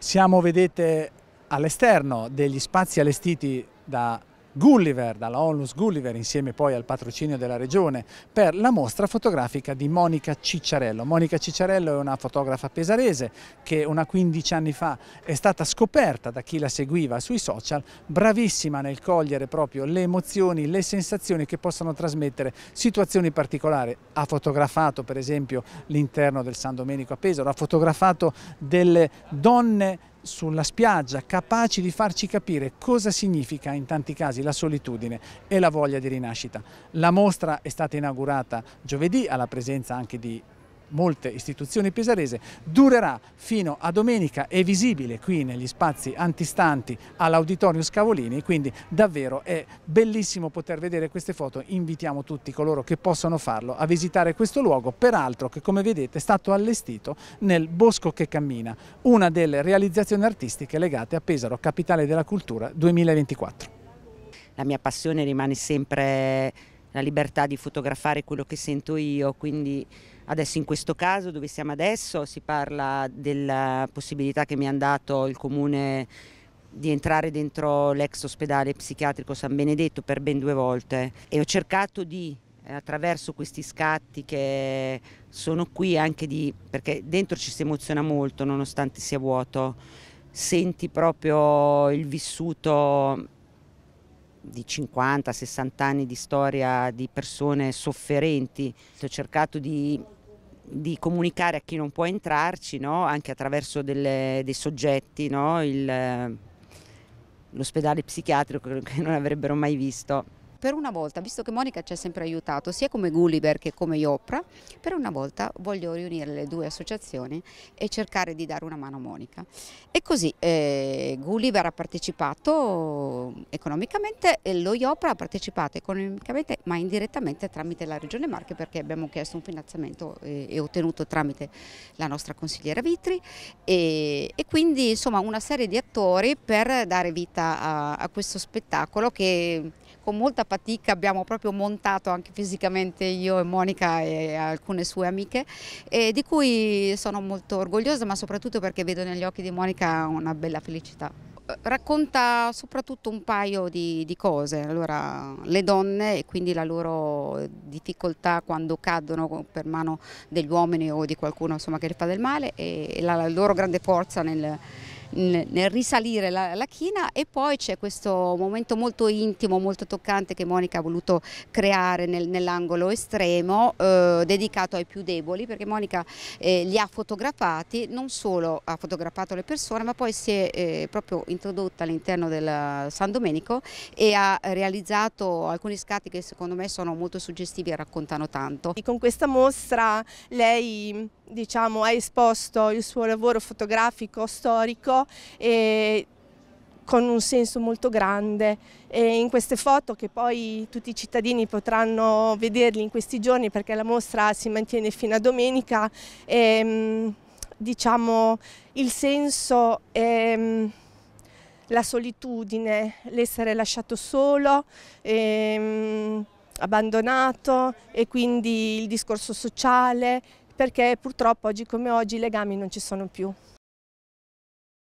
Siamo, vedete, all'esterno degli spazi allestiti da Gulliver, dalla Onlus Gulliver, insieme poi al patrocinio della Regione, per la mostra fotografica di Monica Cicciarello. Monica Cicciarello è una fotografa pesarese che una 15 anni fa è stata scoperta da chi la seguiva sui social, bravissima nel cogliere proprio le emozioni, le sensazioni che possono trasmettere situazioni particolari. Ha fotografato per esempio l'interno del San Domenico a Pesaro, ha fotografato delle donne sulla spiaggia capaci di farci capire cosa significa in tanti casi la solitudine e la voglia di rinascita. La mostra è stata inaugurata giovedì alla presenza anche di molte istituzioni pisarese, durerà fino a domenica, è visibile qui negli spazi antistanti all'Auditorium Scavolini, quindi davvero è bellissimo poter vedere queste foto, invitiamo tutti coloro che possono farlo a visitare questo luogo, peraltro che come vedete è stato allestito nel Bosco che cammina, una delle realizzazioni artistiche legate a Pesaro, capitale della cultura 2024. La mia passione rimane sempre la libertà di fotografare quello che sento io, quindi adesso in questo caso dove siamo adesso si parla della possibilità che mi ha dato il comune di entrare dentro l'ex ospedale psichiatrico San Benedetto per ben due volte e ho cercato di eh, attraverso questi scatti che sono qui anche di perché dentro ci si emoziona molto nonostante sia vuoto senti proprio il vissuto di 50-60 anni di storia di persone sofferenti, ho cercato di, di comunicare a chi non può entrarci, no? anche attraverso delle, dei soggetti, no? Eh, l'ospedale psichiatrico che non avrebbero mai visto. Per una volta, visto che Monica ci ha sempre aiutato, sia come Gulliver che come Iopra, per una volta voglio riunire le due associazioni e cercare di dare una mano a Monica. E così eh, Gulliver ha partecipato economicamente e lo Iopra ha partecipato economicamente ma indirettamente tramite la Regione Marche perché abbiamo chiesto un finanziamento e, eh, e ottenuto tramite la nostra consigliera Vitri e, e, quindi insomma una serie di attori per dare vita a, a questo spettacolo che con molta fatica abbiamo proprio montato anche fisicamente io e Monica e alcune sue amiche e di cui sono molto orgogliosa ma soprattutto perché vedo negli occhi di Monica una bella felicità. Racconta soprattutto un paio di, di cose, allora, le donne e quindi la loro difficoltà quando cadono per mano degli uomini o di qualcuno insomma, che le fa del male e la, la loro grande forza nel, nel risalire la, la china e poi c'è questo momento molto intimo, molto toccante che Monica ha voluto creare nel, nell'angolo estremo eh, dedicato ai più deboli perché Monica eh, li ha fotografati, non solo ha fotografato le persone ma poi si è eh, proprio introdotta all'interno del San Domenico e ha realizzato alcuni scatti che secondo me sono molto suggestivi e raccontano tanto. E con questa mostra lei diciamo, ha esposto il suo lavoro fotografico storico e con un senso molto grande e in queste foto che poi tutti i cittadini potranno vederli in questi giorni perché la mostra si mantiene fino a domenica e, ehm, diciamo il senso è ehm, la solitudine, l'essere lasciato solo, e, ehm, abbandonato e quindi il discorso sociale, perché purtroppo oggi come oggi i legami non ci sono più.